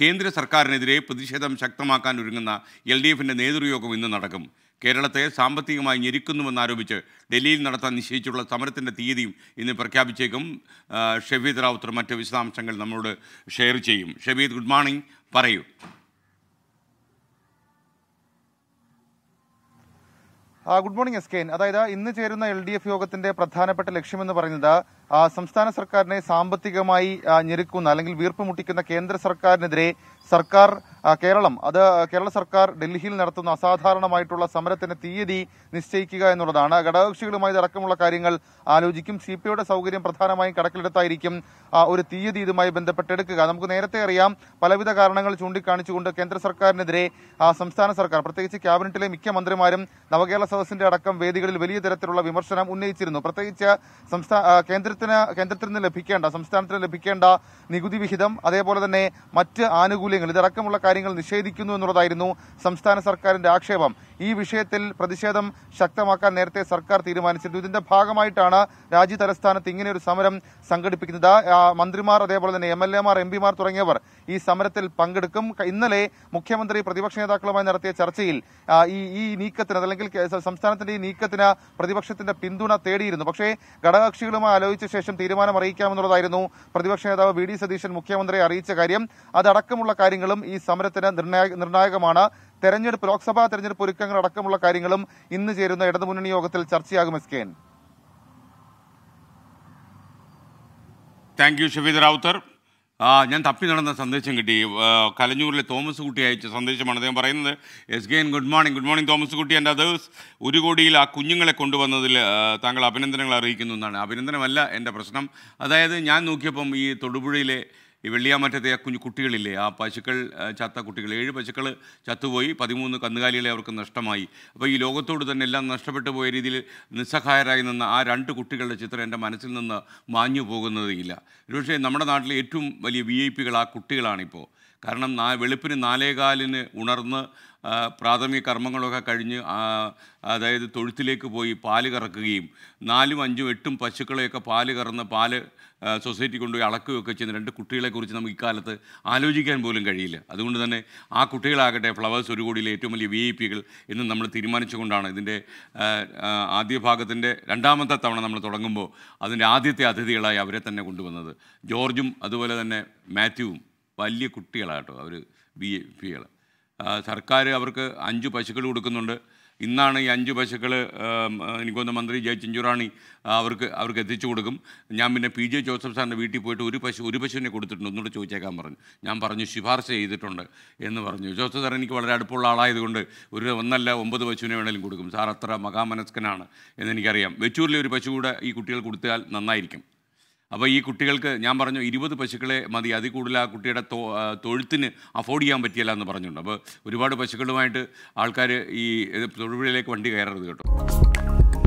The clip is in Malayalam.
കേന്ദ്ര സർക്കാരിനെതിരെ പ്രതിഷേധം ശക്തമാക്കാൻ ഒരുങ്ങുന്ന എൽ ഡി എഫിൻ്റെ നേതൃയോഗം ഇന്ന് നടക്കും കേരളത്തെ സാമ്പത്തികമായി ഞെരുക്കുന്നുവെന്നാരോപിച്ച് ഡൽഹിയിൽ നടത്താൻ നിശ്ചയിച്ചുള്ള സമരത്തിൻ്റെ തീയതിയും ഇന്ന് പ്രഖ്യാപിച്ചേക്കും ഷബീദ് റാവുത്തർ മറ്റ് വിശദാംശങ്ങൾ നമ്മളോട് ഷെയർ ചെയ്യും ഷബീദ് ഗുഡ് മോർണിംഗ് പറയൂ ഗുഡ് മോർണിംഗ് എസ് കെ അതായത് ഇന്ന് ചേരുന്ന എൽ ഡി എഫ് യോഗത്തിന്റെ പ്രധാനപ്പെട്ട ലക്ഷ്യമെന്ന് പറയുന്നത് സംസ്ഥാന സർക്കാരിനെ സാമ്പത്തികമായി ഞെരുക്കുന്ന അല്ലെങ്കിൽ മുട്ടിക്കുന്ന കേന്ദ്ര സർക്കാരിനെതിരെ സർക്കാർ കേരളം അത് കേരള സർക്കാർ ഡൽഹിയിൽ നടത്തുന്ന അസാധാരണമായിട്ടുള്ള സമരത്തിന്റെ തീയതി നിശ്ചയിക്കുക എന്നുള്ളതാണ് ഘടകകക്ഷികളുമായി അടക്കമുള്ള കാര്യങ്ങൾ ആലോചിക്കും സി പി ഐയുടെ സൗകര്യം പ്രധാനമായും കടക്കിലെടുത്തായിരിക്കും ഒരു തീയതി ഇതുമായി ബന്ധപ്പെട്ടെടുക്കുക നമുക്ക് നേരത്തെ അറിയാം പലവിധ കാരണങ്ങൾ ചൂണ്ടിക്കാണിച്ചുകൊണ്ട് കേന്ദ്ര സർക്കാരിനെതിരെ സംസ്ഥാന സർക്കാർ പ്രത്യേകിച്ച് ക്യാബിനറ്റിലെ മിക്ക മന്ത്രിമാരും നവകേരള സദസ്സിന്റെ അടക്കം വേദികളിൽ വലിയ തരത്തിലുള്ള വിമർശനം ഉന്നയിച്ചിരുന്നു പ്രത്യേകിച്ച് സംസ്ഥാന കേന്ദ്ര കേന്ദ്രത്തിന് കേന്ദ്രത്തിൽ നിന്ന് ലഭിക്കേണ്ട സംസ്ഥാനത്തിന് ലഭിക്കേണ്ട നികുതി വിഹിതം അതേപോലെ തന്നെ മറ്റ് ആനുകൂല്യങ്ങൾ ഇതടക്കമുള്ള കാര്യങ്ങൾ നിഷേധിക്കുന്നു എന്നുള്ളതായിരുന്നു സംസ്ഥാന സർക്കാരിന്റെ ആക്ഷേപം ഈ വിഷയത്തിൽ പ്രതിഷേധം ശക്തമാക്കാൻ നേരത്തെ സർക്കാർ തീരുമാനിച്ചിരുന്നു ഇതിന്റെ ഭാഗമായിട്ടാണ് രാജ്യ തലസ്ഥാനത്ത് ഇങ്ങനെയൊരു സമരം സംഘടിപ്പിക്കുന്നത് മന്ത്രിമാർ അതേപോലെ തന്നെ എം എൽ എമാർ എം പിമാർ തുടങ്ങിയവർ ഈ സമരത്തിൽ പങ്കെടുക്കും ഇന്നലെ മുഖ്യമന്ത്രി പ്രതിപക്ഷ നേതാക്കളുമായി നടത്തിയ ചർച്ചയിൽ ഈ ഈ നീക്കത്തിന് അതല്ലെങ്കിൽ സംസ്ഥാനത്തിന്റെ ഈ നീക്കത്തിന് പ്രതിപക്ഷത്തിന്റെ പിന്തുണ തേടിയിരുന്നു പക്ഷേ ഘടകകക്ഷികളുമായി ആലോചിച്ച ശേഷം തീരുമാനം അറിയിക്കാമെന്നുള്ളതായിരുന്നു പ്രതിപക്ഷ നേതാവ് വി ഡി സതീശൻ മുഖ്യമന്ത്രിയെ അറിയിച്ച കാര്യം അതടക്കമുള്ള കാര്യങ്ങളും ഈ സമരത്തിന് നിർണായകമാണ് തെരഞ്ഞെടുപ്പ് ലോക്സഭാ തെരഞ്ഞെടുപ്പ് ഒരുക്കങ്ങൾ അടക്കമുള്ള കാര്യങ്ങളും ഇന്ന് ചേരുന്ന ഇടതുമുന്നണി യോഗത്തിൽ ചർച്ചയാകും S K N thank you Shabeed Rawther ഞാൻ തപ്പി നടന്ന സന്ദേശം കിട്ടി കലഞ്ഞൂരിലെ തോമസ് കുട്ടി അയച്ച സന്ദേശമാണ് അദ്ദേഹം പറയുന്നത് S K N good morning good morning Thomas Kutty എൻ്റെ അതേഴ്സ് ഒരു കോടിയിൽ ആ കുഞ്ഞുങ്ങളെ കൊണ്ടുവന്നതിൽ താങ്കൾ അഭിനന്ദനങ്ങൾ അറിയിക്കുന്നു എന്നാണ് അഭിനന്ദനമല്ല എൻ്റെ പ്രശ്നം അതായത് ഞാൻ നോക്കിയപ്പം ഈ തൊടുപുഴയിലെ ഈ വെള്ളിയാമറ്റത്തെ ആ കുഞ്ഞു കുട്ടികളില്ലേ ആ പശുക്കൾ ചത്ത കുട്ടികൾ ഏഴ് പശുക്കൾ ചത്തുപോയി പതിമൂന്ന് കന്നുകാലികളെ അവർക്ക് നഷ്ടമായി അപ്പോൾ ഈ ലോകത്തോട് തന്നെ എല്ലാം നഷ്ടപ്പെട്ടു പോയ രീതിയിൽ നിസ്സഹായരായി നിന്ന ആ രണ്ട് കുട്ടികളുടെ ചിത്രം എൻ്റെ മനസ്സിൽ നിന്ന് മാഞ്ഞു പോകുന്നതേയില്ല ഒരുപക്ഷേ നമ്മുടെ നാട്ടിലെ ഏറ്റവും വലിയ വി ഐ പികൾ ആ കുട്ടികളാണിപ്പോൾ കാരണം നാ വെളുപ്പിന് നാലേകാലിന് ഉണർന്ന് പ്രാഥമിക കർമ്മങ്ങളൊക്കെ കഴിഞ്ഞ് അതായത് തൊഴുത്തിലേക്ക് പോയി പാല് കറക്കുകയും നാലും അഞ്ചും എട്ടും പശുക്കളെയൊക്കെ പാല് കറന്ന് പാല് സൊസൈറ്റി കൊണ്ടുപോയി അളക്കുകയൊക്കെ ചെയ്യുന്ന രണ്ട് കുട്ടികളെക്കുറിച്ച് നമുക്ക് ഇക്കാലത്ത് ആലോചിക്കാൻ പോലും കഴിയില്ല അതുകൊണ്ട് തന്നെ ആ കുട്ടികളാകട്ടെ ഫ്ലവേഴ്സ് ഒരു കോടിയിലെ ഏറ്റവും വലിയ വി ഐ പികൾ എന്ന് നമ്മൾ തീരുമാനിച്ചുകൊണ്ടാണ് ഇതിൻ്റെ ആദ്യ ഭാഗത്തിൻ്റെ രണ്ടാമത്തെ തവണ നമ്മൾ തുടങ്ങുമ്പോൾ അതിൻ്റെ ആദ്യത്തെ അതിഥികളായി അവരെ തന്നെ കൊണ്ടുവന്നത് ജോർജും അതുപോലെ തന്നെ മാത്യുവും വലിയ കുട്ടികളാട്ടോ അവർ ബി എ പികൾ സർക്കാർ അവർക്ക് അഞ്ച് പശുക്കൾ കൊടുക്കുന്നുണ്ട് ഇന്നാണ് ഈ അഞ്ച് പശുക്കൾ എനിക്കൊന്ന് മന്ത്രി ചിഞ്ചുറാണി അവർക്ക് അവർക്ക് എത്തിച്ചു കൊടുക്കും ഞാൻ പിന്നെ പി ജെ ജോസഫ് സാറിൻ്റെ വീട്ടിൽ പോയിട്ട് ഒരു പശു ഒരു പശുവിനെ കൊടുത്തിട്ടുണ്ട് ഒന്നുകൂടെ ചോദിച്ചേക്കാൻ പറഞ്ഞു ഞാൻ പറഞ്ഞു ശുപാർശ ചെയ്തിട്ടുണ്ട് എന്ന് പറഞ്ഞു ജോസഫ് സാർ എനിക്ക് വളരെ അടുപ്പമുള്ള ആളായതുകൊണ്ട് ഒരു ഒന്നല്ല ഒമ്പത് പശുവിനെ വേണമെങ്കിലും കൊടുക്കും സാർ അത്ര മഹാമനസ്കനാണ് എന്നെനിക്കറിയാം വെച്ചൂരിലെ ഒരു പശു കൂടെ ഈ കുട്ടികൾ കൊടുത്താൽ നന്നായിരിക്കും അപ്പോൾ ഈ കുട്ടികൾക്ക് ഞാൻ പറഞ്ഞു ഇരുപത് പശുക്കളെ മതി അതിൽ കൂടുതൽ ആ കുട്ടിയുടെ തോ തൊഴുത്തിന് അഫോർഡ് ചെയ്യാൻ പറ്റിയില്ല എന്ന് പറഞ്ഞിട്ടുണ്ട് അപ്പോൾ ഒരുപാട് പശുക്കളുമായിട്ട് ആൾക്കാർ ഈ തൊഴിലിലേക്ക് വണ്ടി കയറരുത് കേട്ടോ